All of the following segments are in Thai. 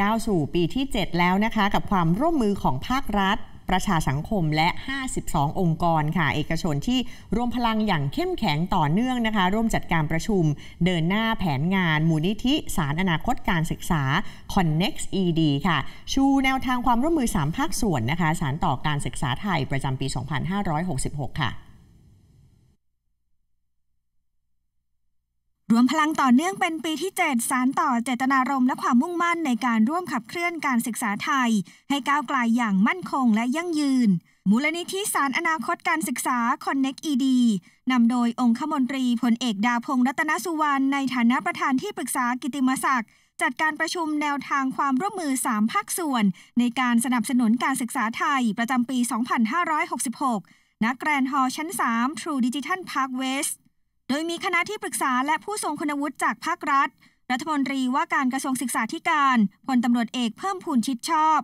ก้าวสู่ ปีที่ 7 แล้วนะคะกับความร่วมมือของภาครัฐ ประชาสังคมและ 52 องค์กรค่ะ เอกชนที่รวมพลังอย่างเข้มแข็งต่อเนื่องนะคะ ร่วมจัดการประชุมเดินหน้าแผนงาน มูลนิธิสารอนาคตการศึกษา Connect ED ค่ะ ชูแนวทางความร่วมมือ3ภาคส่วนนะคะสารต่อการศึกษาไทย ประจำปี 2566 ค่ะรวมพลังต่อเนื่องเป็นปีที่ 7 สารต่อเจตนารมณ์และความมุ่งมั่นในการร่วมขับเคลื่อนการศึกษาไทย ให้ก้าวไกลยอย่างมั่นคงและยั่งยืน มูลนิธิสารอนาคตการศึกษา Connect ED นำโดยองคมนตรีพลเอกดาพงรัตนสุวรรณในฐานะประธานที่ปรึกษากิติมศักดิ์ จัดการประชุมแนวทางความร่วมมือ 3ภาคส่วน ในการสนับสนุนการศึกษาไทย ประจำปี 2566ณแกรนฮอลล์ชั้น3 True Digital Park West โดยมีคณะที่ปรึกษาและผู้ทรงคุณวุฒิจากภาครัฐ รัฐมนตรีว่าการกระทรวงศึกษาธิการพลตำรวจเอกเพิ่มพูนชิดชอบ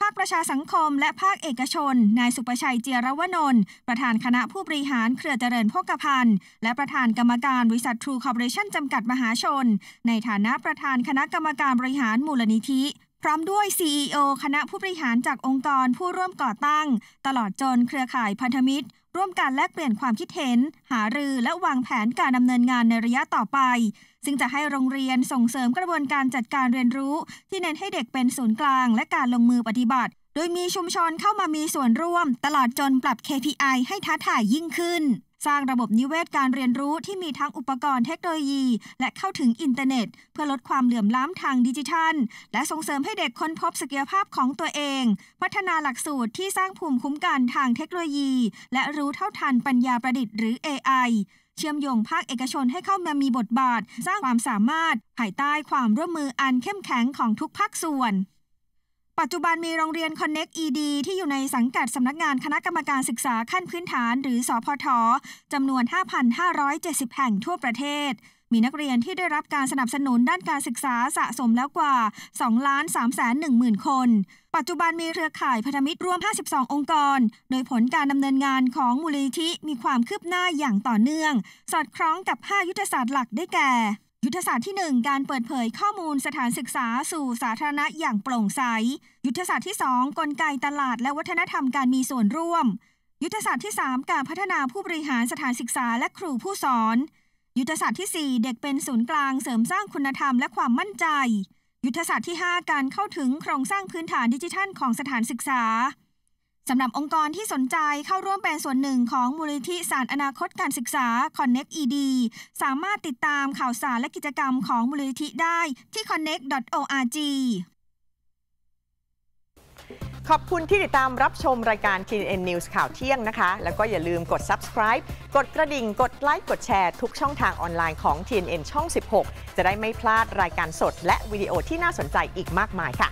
ภาคประชาสังคมและภาคเอกชน นายสุประชัยเจียรวนนท์ประธานคณะผู้บริหารเครือเจริญพกพันธ์และประธานกรรมการบริษัททรูคอร์ปอเรชั่นจำกัดมหาชน ในฐานะประธานคณะกรรมการบริหารมูลนิธิพร้อมด้วย CEO คณะผู้บริหารจากองค์กรผู้ร่วมก่อตั้งตลอดจนเครือข่ายพันธมิตร ร่วมการแลกเปลี่ยนความคิดเห็น หารือและวางแผนการดำเนินงานในระยะต่อไป ซึ่งจะให้โรงเรียนส่งเสริมกระบวนการจัดการเรียนรู้ ที่เน้นให้เด็กเป็นศูนย์กลางและการลงมือปฏิบัติ โดยมีชุมชนเข้ามามีส่วนร่วม ตลอดจนปรับ KPI ให้ท้าทายยิ่งขึ้นสร้างระบบนิเวศการเรียนรู้ที่มีทั้งอุปกรณ์เทคโนโลยีและเข้าถึงอินเทอร์เน็ตเพื่อลดความเหลื่อมล้ำทางดิจิทัลและส่งเสริมให้เด็กค้นพบศักยภาพของตัวเอง พัฒนาหลักสูตรที่สร้างภูมิคุ้มกันทางเทคโนโลยีและรู้เท่าทันปัญญาประดิษฐ์หรือ AI เชื่อมโยงภาคเอกชนให้เข้ามามีบทบาทสร้างความสามารถภายใต้ความร่วมมืออันเข้มแข็งของทุกภาคส่วนปัจจุบันมีโรงเรียน Connect ED ที่อยู่ในสังกัดสำนักงานคณะกรรมการศึกษาขั้นพื้นฐานหรือสอพท จำนวน 5,570 แห่งทั่วประเทศ มีนักเรียนที่ได้รับการสนับสนุนด้านการศึกษาสะสมแล้วกว่า2ล้าน3แสน1 0 0 0 0 คน ปัจจุบันมีเครือข่ายพันธมิตรรวม 52 องค์กร โดยผลการดำเนินงานของมูลนิธิมีความคืบหน้าอย่างต่อเนื่อง สอดคล้องกับ 5 ยุทธศาสตร์หลักได้แก่ยุทธศาสตร์ที่ 1 การเปิดเผยข้อมูลสถานศึกษา สู่สาธารณะอย่างโปร่งใสยุทธศาสตร์ที่ 2 กลไกตลาดและวัฒนธรรมการมีส่วนร่วม ยุทธศาสตร์ที่ 3 การพัฒนาผู้บริหารสถานศึกษาและครูผู้สอน ยุทธศาสตร์ที่ 4 เด็กเป็นศูนย์กลางเสริมสร้างคุณธรรมและความมั่นใจ ยุทธศาสตร์ที่ 5 การเข้าถึงโครงสร้างพื้นฐานดิจิทัลของสถานศึกษาสำหรับองค์กรที่สนใจเข้าร่วมเป็นส่วนหนึ่งของมูลนิธิสารอนาคตการศึกษา Connect ED สามารถติดตามข่าวสารและกิจกรรมของมูลนิธิได้ที่ connect.org ขอบคุณที่ติดตามรับชมรายการ TN News ข่าวเที่ยงนะคะ แล้วก็อย่าลืมกด subscribe กดกระดิ่ง กดไลค์กดแชร์ทุกช่องทางออนไลน์ของ TNN ช่อง 16 จะได้ไม่พลาดรายการสด และวิดีโอที่น่าสนใจอีกมากมายค่ะ